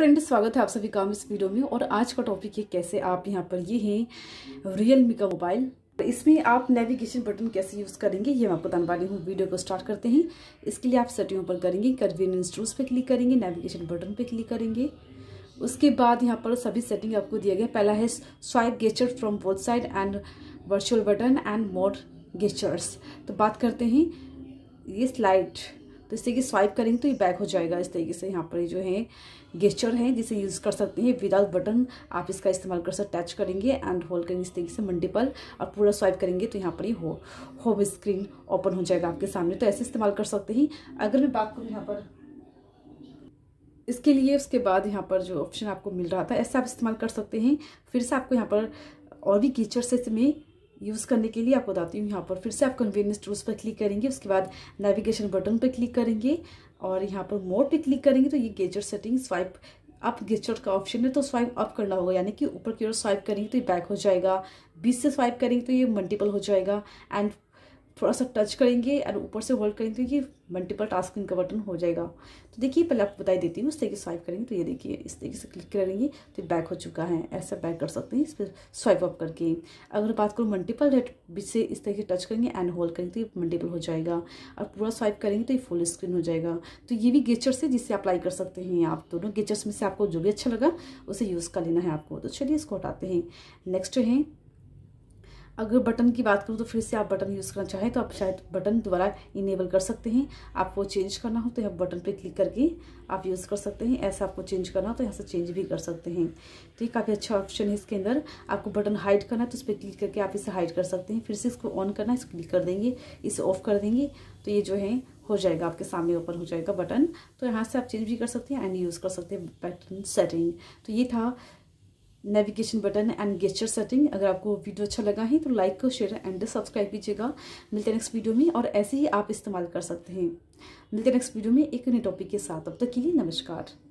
friend स्वागत है आप सभी का इस वीडियो में और आज का टॉपिक है कैसे आप यहाँ पर ये हैं रियल मी का मोबाइल तो इसमें आप नेविगेशन बटन कैसे यूज़ करेंगे ये मैं आपको बताने वाली हूँ वीडियो को स्टार्ट करते हैं इसके लिए आप सेटिंग पर करेंगे कन्वीनियंस टूल्स पे क्लिक करेंगे नेविगेशन बटन पे क्लिक करेंगे उसके बाद यहाँ पर सभी सेटिंग आपको दिया गया पहला है swipe gesture from both side and virtual button and mode gestures तो बात करते हैं ये स्लाइड तो इस तरीके स्वाइप करेंगे तो ये बैक हो जाएगा इस तरीके से यहाँ पर जो है गेस्चर है जिसे यूज़ कर सकते हैं विदाउट बटन आप इसका इस्तेमाल कर सकते टच करेंगे एंड होल्ड करेंगे इस तरीके से मल्टीपल और पूरा स्वाइप करेंगे तो यहाँ पर ये हो होम स्क्रीन ओपन हो जाएगा आपके सामने तो ऐसे इस्तेमाल कर सकते हैं अगर मैं बात करूँ यहाँ पर इसके लिए उसके बाद यहाँ पर जो ऑप्शन आपको मिल रहा था ऐसा आप इस्तेमाल कर सकते हैं फिर से आपको यहाँ पर और भी कीचर से इसमें यूज़ करने के लिए आपको बताती हूँ यहाँ पर फिर से आप कन्वीनियंस टूल्स पर क्लिक करेंगे उसके बाद नेविगेशन बटन पर क्लिक करेंगे और यहाँ पर मोड पर क्लिक करेंगे तो ये gesture setting swipe up gesture का ऑप्शन है तो स्वाइप अप करना होगा यानी कि ऊपर की ओर स्वाइप करेंगे तो ये बैक हो जाएगा बीस से स्वाइप करेंगे तो ये मल्टीपल हो जाएगा एंड थोड़ा सा टच करेंगे और ऊपर से होल्ड करेंगे तो ये मल्टीपल टास्किंग का बटन हो जाएगा तो देखिए पहले आपको बताई देती हूँ उस तरीके से स्वाइप करेंगे तो ये देखिए इस तरीके से क्लिक करेंगे तो बैक हो चुका है ऐसा बैक कर सकते हैं इस पर स्वाइप अप करके अगर बात करूँ मल्टीपल रेट बीच से इस तरीके से टच करेंगे एंड होल्ड करेंगे तो ये मल्टीपल हो जाएगा और पूरा स्वाइप करेंगे तो ये फुल स्क्रीन हो जाएगा तो ये भी गेचर्स है जिससे अप्लाई कर सकते हैं आप दोनों गेचर्स में से आपको जो भी अच्छा लगा उसे यूज़ कर लेना है आपको तो चलिए इसको हटाते हैं नेक्स्ट है अगर बटन की बात करूँ तो फिर से आप बटन यूज़ करना चाहें तो आप शायद बटन द्वारा इनेबल कर सकते हैं आपको चेंज करना हो तो यहाँ बटन पे क्लिक करके आप यूज़ कर सकते हैं ऐसा आपको चेंज करना हो तो यहाँ से चेंज भी कर सकते हैं तो ये काफ़ी अच्छा ऑप्शन है इसके अंदर आपको बटन हाइड करना है तो उस पर क्लिक करके आप इसे हाइड कर सकते हैं फिर से इसको ऑन करना है इसको क्लिक कर देंगे इसे ऑफ कर देंगे तो ये जो है हो जाएगा आपके सामने ओपन हो जाएगा बटन तो यहाँ से आप चेंज भी कर सकते हैं एंड यूज़ कर सकते हैं बटन सेटिंग तो ये था navigation button and gesture setting अगर आपको वीडियो अच्छा लगा है तो लाइक को शेयर एंड सब्सक्राइब कीजिएगा मिलते हैं नेक्स्ट वीडियो में और ऐसे ही आप इस्तेमाल कर सकते हैं मिलते हैं नेक्स्ट वीडियो में एक नए टॉपिक के साथ अब तक के लिए नमस्कार